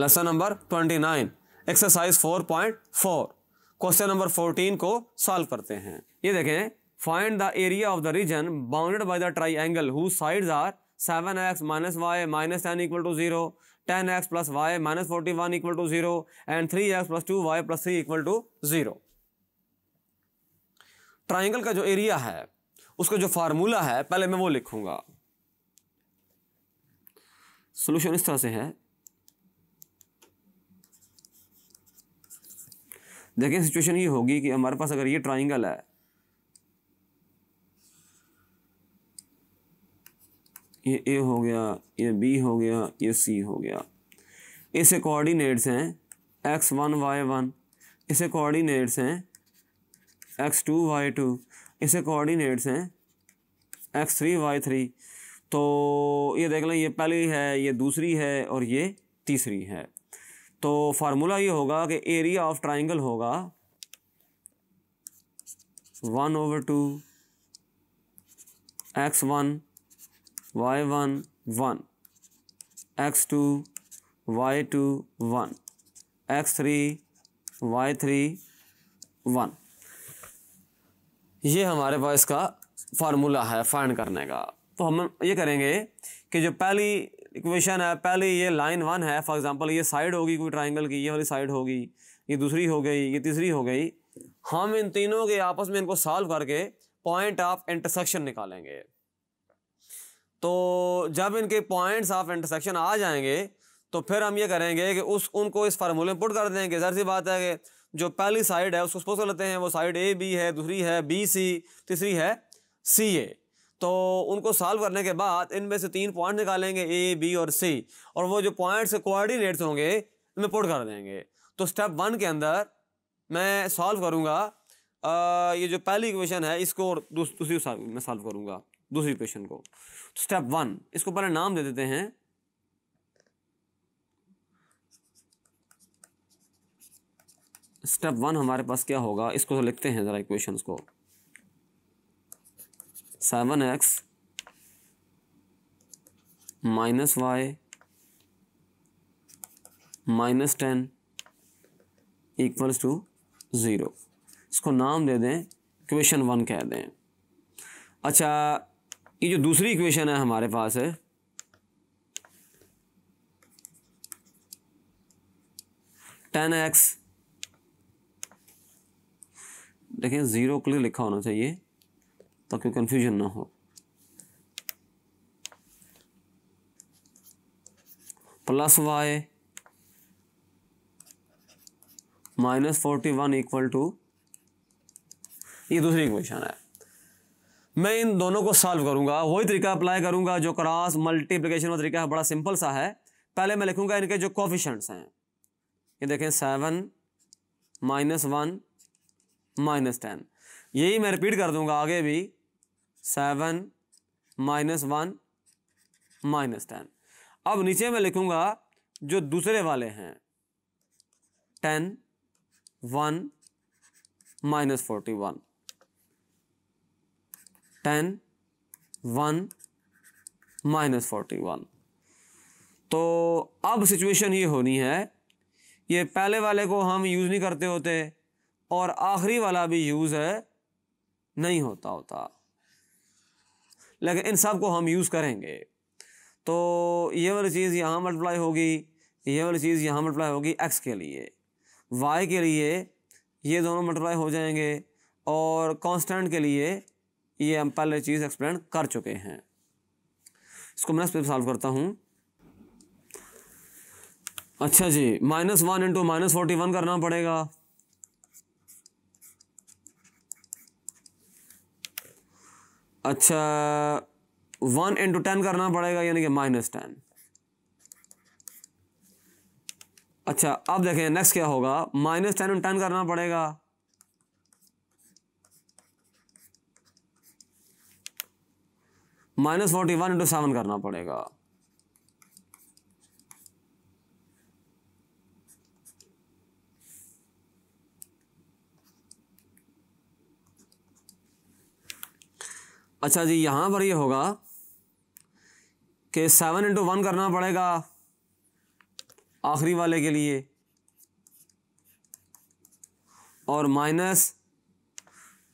lesson number twenty nine exercise four point four question number fourteen को solve करते हैं ये देखें find the area of the region bounded by the triangle who sides are seven x minus y minus ten equal to zero ten x plus y minus forty one equal to zero and three x plus two y plus three equal to zero triangle का जो area है उसका जो formula है पहले मैं वो लिखूंगा सोल्यूशन इस तरह से है देखें सिचुएशन ये होगी कि हमारे पास अगर ये ट्राइंगल है ये ए हो गया ये बी हो गया ये सी हो गया इसे कोऑर्डिनेट्स हैं एक्स वन वाई वन इसे कोऑर्डिनेट्स हैं एक्स टू वाई टू इसे कोऑर्डिनेट्स हैं एक्स थ्री वाई थ्री तो ये देख लें ये पहली है ये दूसरी है और ये तीसरी है तो फार्मूला ये होगा कि एरिया ऑफ ट्राइंगल होगा one over two x one y one one x two y two one x three y three one ये हमारे पास इसका फार्मूला है फाइंड करने का तो हम ये करेंगे कि जो पहली इक्वेशन है पहले ये लाइन वन है फॉर एग्जांपल ये साइड होगी कोई ट्राइंगल की ये वाली साइड होगी ये दूसरी हो गई ये तीसरी हो गई हम इन तीनों के आपस में इनको सॉल्व करके पॉइंट ऑफ इंटरसेक्शन निकालेंगे तो जब इनके पॉइंट्स ऑफ इंटरसेक्शन आ जाएंगे तो फिर हम ये करेंगे कि उस उनको इस फार्मूले में पुट कर देंगे जहर सी बात है कि जो पहली साइड है उसको सपोज लेते हैं वो साइड ए बी है दूसरी है बी सी तीसरी है सी ए तो उनको सॉल्व करने के बाद इनमें से तीन पॉइंट निकालेंगे ए बी और सी और वो जो पॉइंट्स कोऑर्डिनेट्स होंगे उनमें पुट कर देंगे तो स्टेप वन के अंदर मैं सॉल्व करूँगा ये जो पहली इक्वेशन है इसको और दूसरी मैं सॉल्व करूँगा दूसरी इक्वेशन को स्टेप तो वन इसको पहले नाम दे देते हैं स्टेप वन हमारे पास क्या होगा इसको तो लिखते हैं ज़रा इक्वेशंस को seven x minus y minus ten equals to zero इसको नाम दे दें इक्वेशन वन कह दें अच्छा ये जो दूसरी इक्वेशन है हमारे पास है टेन एक्स देखें ज़ीरो लिए लिखा होना चाहिए ताकि कन्फ्यूजन ना हो plus y minus forty one equal to ये दूसरी इक्वेशन है मैं इन दोनों को सॉल्व करूंगा वही तरीका अप्लाई करूंगा जो क्रॉस मल्टीप्लिकेशन का तरीका है बड़ा सिंपल सा है पहले मैं लिखूंगा इनके जो कॉफिशंट्स हैं ये देखें seven minus one minus ten यही मैं रिपीट कर दूंगा आगे भी seven minus one minus ten अब नीचे मैं लिखूंगा जो दूसरे वाले हैं ten one minus forty one ten one minus forty one तो अब सिचुएशन ये होनी है ये पहले वाले को हम यूज़ नहीं करते होते और आखिरी वाला भी यूज़ है नहीं होता होता लेकिन इन सब को हम यूज़ करेंगे तो ये वाली चीज़ यहाँ मल्टीप्लाई होगी ये वाली चीज़ यहाँ मल्टीप्लाई होगी एक्स के लिए वाई के लिए ये दोनों मल्टीप्लाई हो जाएंगे और कांस्टेंट के लिए ये हम पहले चीज़ एक्सप्लेन कर चुके हैं इसको मैं इस सॉल्व करता हूँ अच्छा जी minus one into minus forty one करना पड़ेगा अच्छा वन इंटू टेन करना पड़ेगा यानी कि माइनस टेन अच्छा अब देखें नेक्स्ट क्या होगा माइनस टेन इंटू टेन करना पड़ेगा minus forty one into seven करना पड़ेगा अच्छा जी यहाँ पर ये यह होगा कि सेवन इंटू वन करना पड़ेगा आखिरी वाले के लिए और minus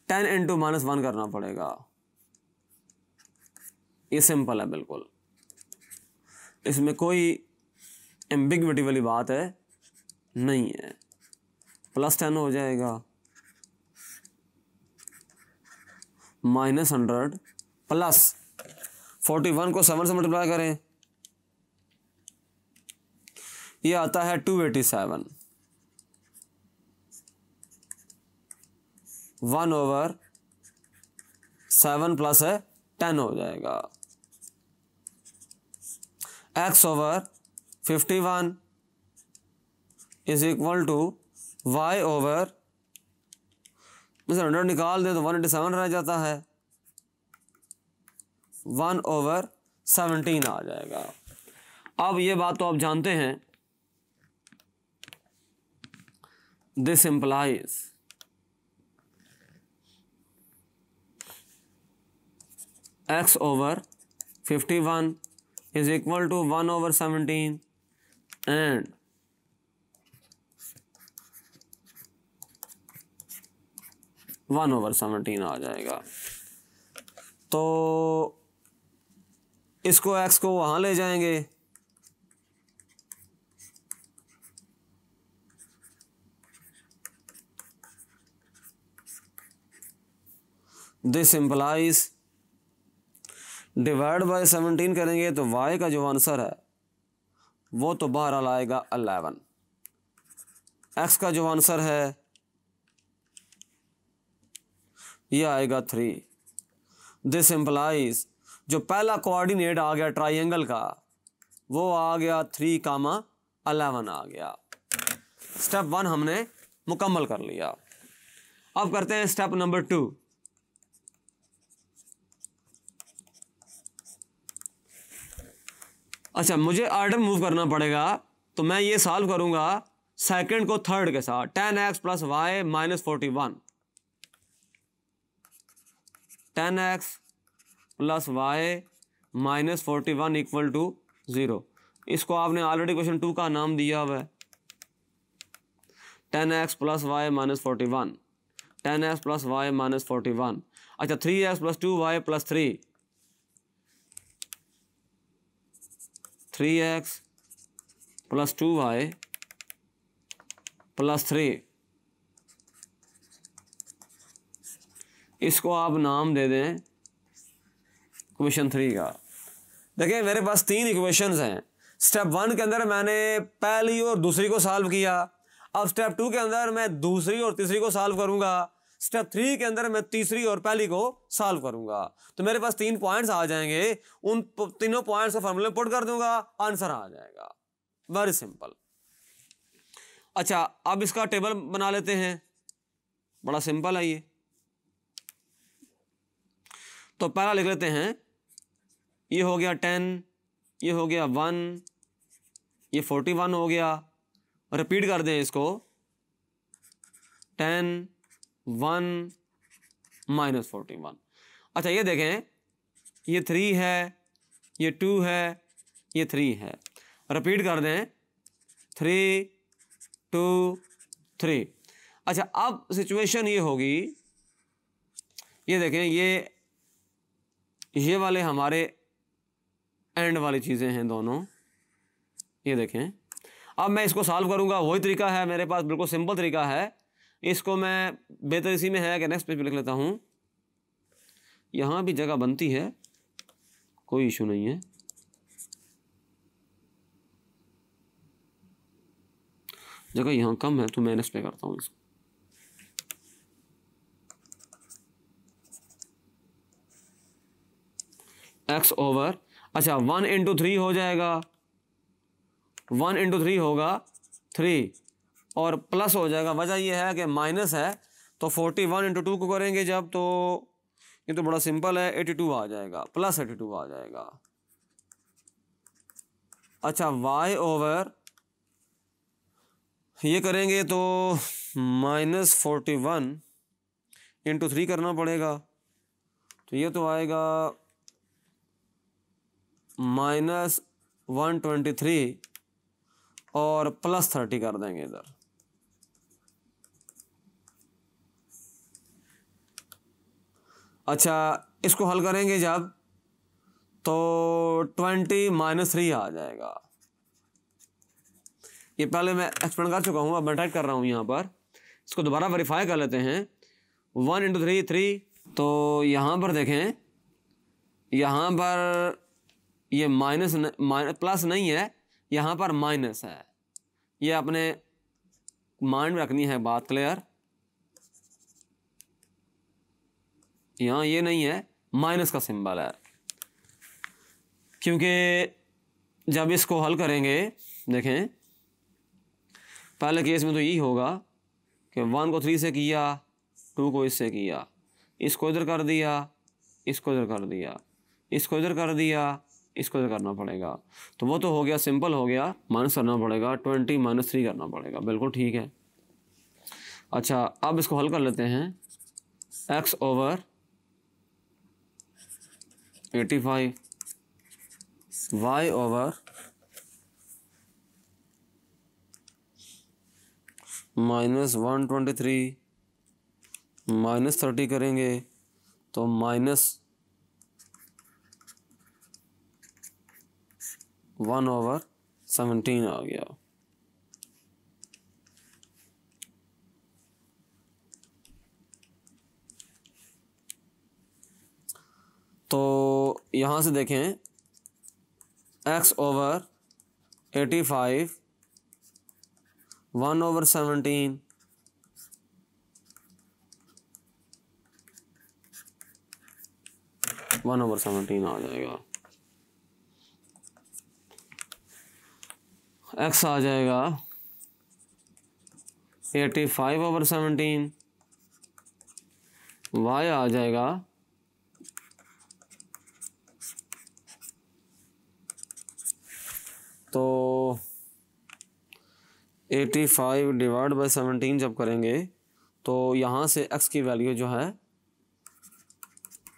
ten into minus one करना पड़ेगा ये सिंपल है बिल्कुल इसमें कोई एम्बिगविटी वाली बात है नहीं है प्लस टेन हो जाएगा minus hundred plus forty one को सेवन से मल्टीप्लाई करें ये आता है two eighty seven one over seven plus है टेन हो जाएगा x over fifty one is equal to y over में से हंड्रेड निकाल दें तो वन एटी सेवन रह जाता है वन ओवर सेवनटीन आ जाएगा अब ये बात तो आप जानते हैं this implies x over fifty one is equal to one over seventeen and one over seventeen आ जाएगा तो इसको एक्स को वहां ले जाएंगे this implies divide by seventeen करेंगे तो वाई का जो आंसर है वो तो बहरहाल आएगा अलेवन एक्स का जो आंसर है ये आएगा थ्री दिस एम्प्लाइज जो पहला कोऑर्डिनेट आ गया ट्राइंगल का वो आ गया थ्री कामा अलेवन आ गया स्टेप वन हमने मुकम्मल कर लिया अब करते हैं स्टेप नंबर टू अच्छा मुझे आर्डर मूव करना पड़ेगा तो मैं ये सॉल्व करूंगा सेकंड को थर्ड के साथ ten x plus y minus forty one ten x plus y minus forty one equal to zero इसको आपने ऑलरेडी क्वेश्चन टू का नाम दिया हुआ है ten x plus y minus forty one ten x plus y minus forty one अच्छा three x plus two y plus three three x plus two y plus three इसको आप नाम दे दें क्वेश्चन थ्री का देखिए मेरे पास तीन इक्वेशंस हैं स्टेप वन के अंदर मैंने पहली और दूसरी को सॉल्व किया अब स्टेप टू के अंदर मैं दूसरी और तीसरी को सॉल्व करूंगा स्टेप थ्री के अंदर मैं तीसरी और पहली को सॉल्व करूंगा तो मेरे पास तीन पॉइंट्स आ जाएंगे उन तीनों पॉइंट्स का फॉर्मूला पुट कर दूंगा आंसर आ जाएगा वेरी सिंपल अच्छा अब इसका टेबल बना लेते हैं बड़ा सिंपल है ये तो पहला लिख लेते हैं ये हो गया टेन ये हो गया वन ये फोर्टी वन हो गया रिपीट कर दें इसको ten one minus forty one अच्छा ये देखें ये थ्री है ये टू है ये थ्री है रिपीट कर दें थ्री टू थ्री अच्छा अब सिचुएशन ये होगी ये देखें ये ये वाले हमारे एंड वाली चीज़ें हैं दोनों ये देखें अब मैं इसको सॉल्व करूँगा वही तरीका है मेरे पास बिल्कुल सिंपल तरीका है इसको मैं बेहतर इसी में है कि नेक्स्ट पेज पे लिख लेता हूँ यहाँ भी जगह बनती है कोई इशू नहीं है जगह यहाँ कम है तो मैं नेक्स्ट पे करता हूँ इसको एक्स ओवर अच्छा वन इंटू थ्री हो जाएगा वन इंटू थ्री होगा थ्री और प्लस हो जाएगा वजह यह है कि माइनस है तो फोर्टी वन इंटू टू को करेंगे जब तो ये तो बड़ा सिंपल है एटी टू आ जाएगा प्लस एटी टू आ जाएगा अच्छा वाई ओवर ये करेंगे तो minus forty one into three करना पड़ेगा तो ये तो आएगा माइनस वन ट्वेंटी थ्री और प्लस थर्टी कर देंगे इधर अच्छा इसको हल करेंगे जब तो ट्वेंटी माइनस थ्री आ जाएगा ये पहले मैं एक्सप्लेन कर चुका हूँ अब मैं कर रहा हूँ यहाँ पर इसको दोबारा वेरीफाई कर लेते हैं वन इंटू थ्री थ्री तो यहाँ पर देखें यहाँ पर ये माइनस प्लस नहीं है यहाँ पर माइनस है ये अपने माइंड में रखनी है बात क्लियर यहाँ ये नहीं है माइनस का सिंबल है क्योंकि जब इसको हल करेंगे देखें पहले केस में तो यही होगा कि वन को थ्री से किया टू को इससे किया इसको इधर कर दिया इसको इधर कर दिया इसको इधर कर दिया इसको तो करना पड़ेगा तो वो तो हो गया सिंपल हो गया माइनस करना पड़ेगा ट्वेंटी माइनस थ्री करना पड़ेगा बिल्कुल ठीक है अच्छा अब इसको हल कर लेते हैं x over eighty five y over minus one twenty three minus thirty करेंगे तो माइनस वन ओवर सेवनटीन आ गया तो यहां से देखें x over eighty five one over seventeen one over seventeen आ जाएगा एक्स आ जाएगा eighty five over seventeen y आ जाएगा तो eighty five divide by seventeen जब करेंगे तो यहाँ से एक्स की वैल्यू जो है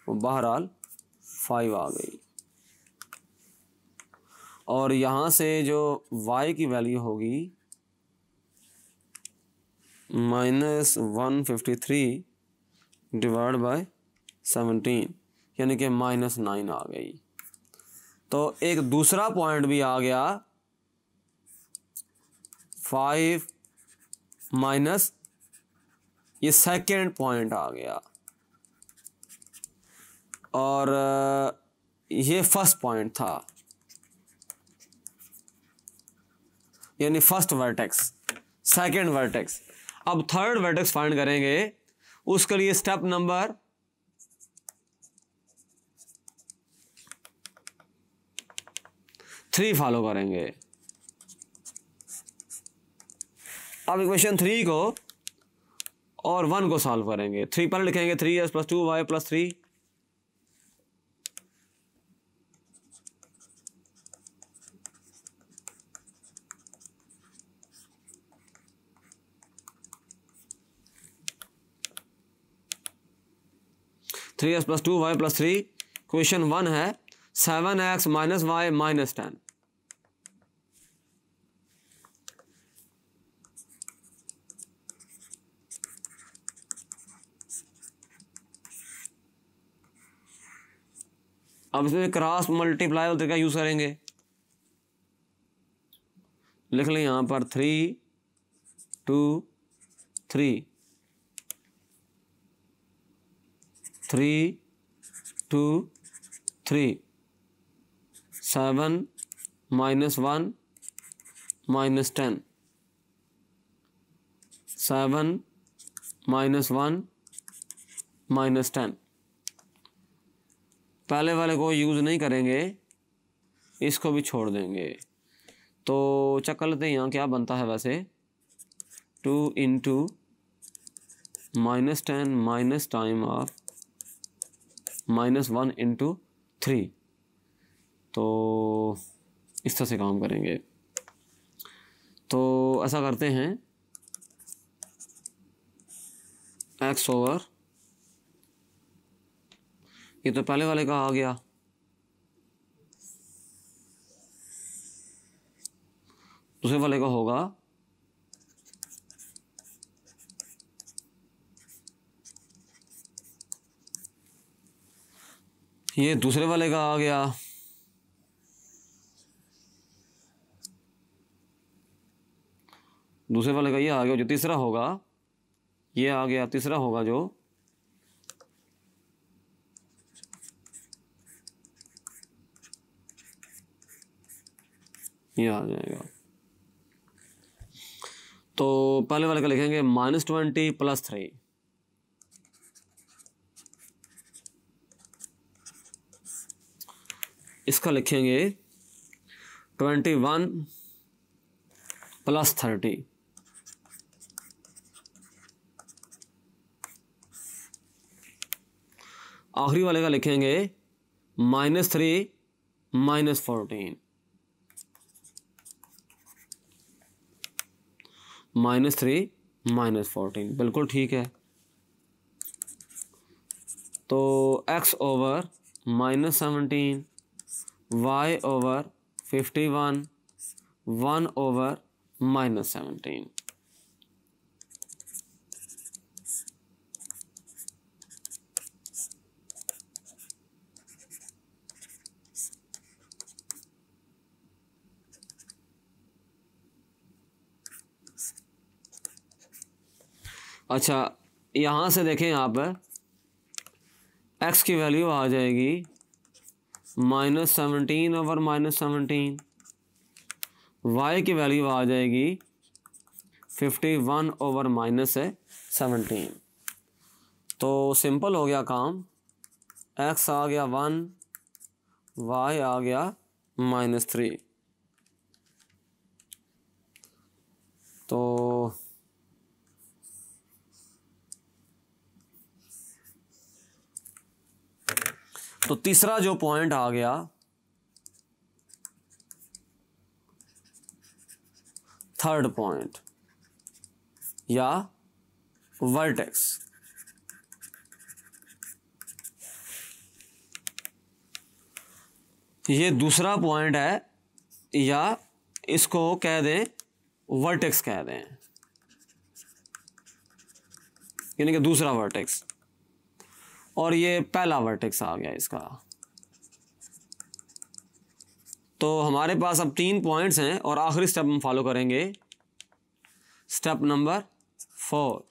वो बहरहाल फाइव आ गई और यहाँ से जो y की वैल्यू होगी minus one fifty three divide by seventeen यानी कि माइनस नाइन आ गई तो एक दूसरा पॉइंट भी आ गया फाइव माइनस ये सेकेंड पॉइंट आ गया और ये फर्स्ट पॉइंट था यानी फर्स्ट वर्टेक्स सेकेंड वर्टेक्स अब थर्ड वर्टेक्स फाइंड करेंगे उसके लिए स्टेप नंबर थ्री फॉलो करेंगे अब इक्वेशन थ्री को और वन को सॉल्व करेंगे थ्री पर लिखेंगे three x plus two y plus three three x plus two y plus three question one है seven x minus y minus ten अब इसमें क्रॉस मल्टीप्लाई वाला तरीका यूज करेंगे लिख लें यहां पर three two three three two three seven minus one minus ten seven minus one minus ten पहले वाले को यूज़ नहीं करेंगे इसको भी छोड़ देंगे तो चेक कर लेते हैं यहाँ क्या बनता है वैसे two into minus ten minus time of minus one into three तो इस तरह से काम करेंगे तो ऐसा करते हैं एक्स ओवर ये तो पहले वाले का आ गया दूसरे वाले का होगा ये दूसरे वाले का आ गया दूसरे वाले का ये आ गया जो तीसरा होगा ये आ गया तीसरा होगा जो ये आ जाएगा तो पहले वाले का लिखेंगे माइनस ट्वेंटी प्लस थ्री इसका लिखेंगे ट्वेंटी वन प्लस थर्टी आखिरी वाले का लिखेंगे minus three minus fourteen minus three minus fourteen बिल्कुल ठीक है तो x over minus seventeen y over fifty one one over minus seventeen अच्छा यहाँ से देखें यहाँ पर एक्स की वैल्यू आ जाएगी minus seventeen over minus seventeen y की वैल्यू आ जाएगी फिफ्टी वन ओवर माइनस है सेवनटीन तो सिंपल हो गया काम एक्स आ गया वन वाई आ गया माइनस थ्री तो तो तीसरा जो पॉइंट आ गया थर्ड पॉइंट या वर्टेक्स ये दूसरा पॉइंट है या इसको कह दें वर्टेक्स कह दें यानी कि दूसरा वर्टेक्स और ये पहला वर्टेक्स आ गया इसका तो हमारे पास अब तीन पॉइंट्स हैं और आखिरी स्टेप हम फॉलो करेंगे स्टेप नंबर फोर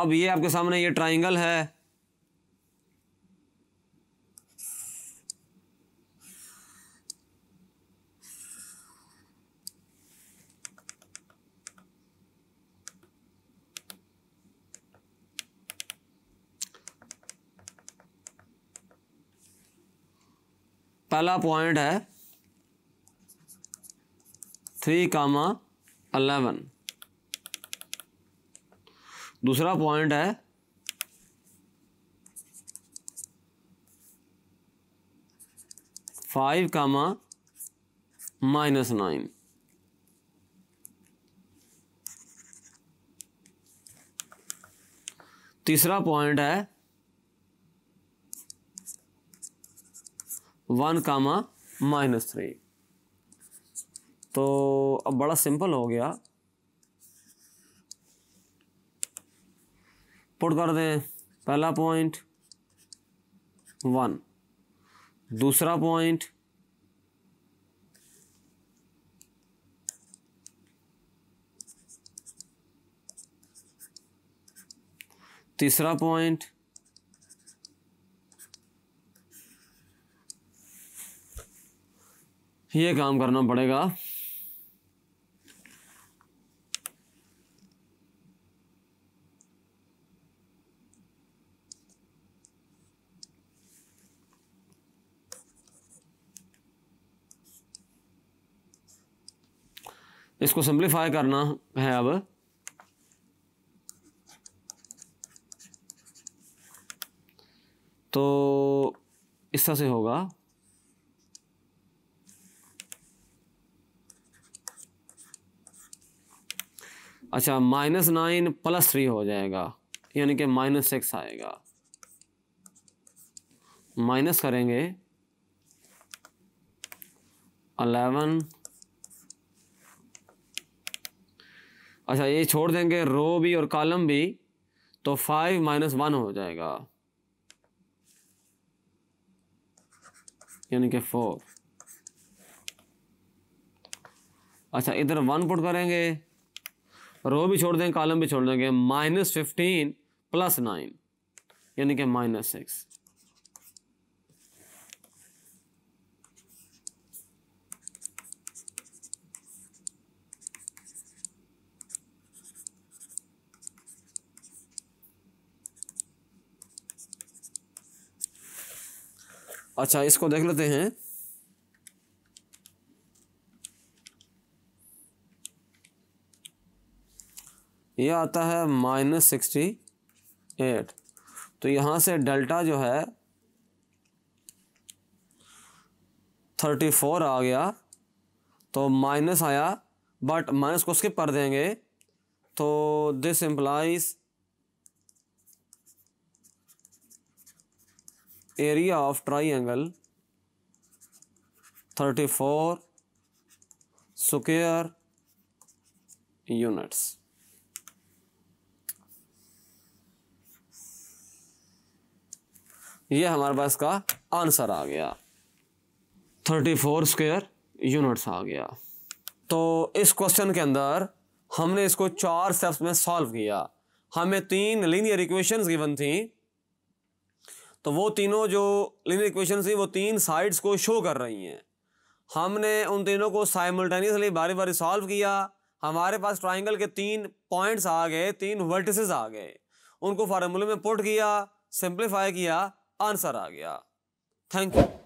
अब ये आपके सामने ये ट्राइंगल है पहला पॉइंट है थ्री कामा अलेवन दूसरा पॉइंट है फाइव कामा माइनस नाइन तीसरा पॉइंट है वन कामा माइनस थ्री तो अब बड़ा सिंपल हो गया पुट कर दें पहला पॉइंट वन दूसरा पॉइंट तीसरा पॉइंट ये काम करना पड़ेगा इसको सिंप्लीफाई करना है अब तो इस तरह से होगा अच्छा माइनस नाइन प्लस थ्री हो जाएगा यानी कि माइनस सिक्स आएगा माइनस करेंगे अलेवन अच्छा ये छोड़ देंगे रो भी और कॉलम भी तो फाइव माइनस वन हो जाएगा यानी कि फोर अच्छा इधर वन पुट करेंगे रो भी छोड़ देंगे कॉलम भी छोड़ देंगे माइनस फिफ्टीन प्लस नाइन यानी कि माइनस सिक्स अच्छा इसको देख लेते हैं ये आता है माइनस सिक्सटी एट तो यहाँ से डेल्टा जो है थर्टी फोर आ गया तो माइनस आया बट माइनस को स्किप कर देंगे तो this implies area of angle thirty four square units ये हमारे पास का आंसर आ गया थर्टी फोर स्क्वेयर यूनिट्स आ गया तो इस क्वेश्चन के अंदर हमने इसको चार स्टेप्स में सॉल्व किया हमें तीन लीनियर इक्वेशंस गिवन थी तो वो तीनों जो लीनियर इक्वेशन थी वो तीन साइड्स को शो कर रही हैं हमने उन तीनों को साइमल्टेनियसली बारी बारी सॉल्व किया हमारे पास ट्राइंगल के तीन पॉइंट्स आ गए तीन वर्टिसेस आ गए उनको फार्मूले में पुट किया सिंप्लीफाई किया आंसर आ गया थैंक यू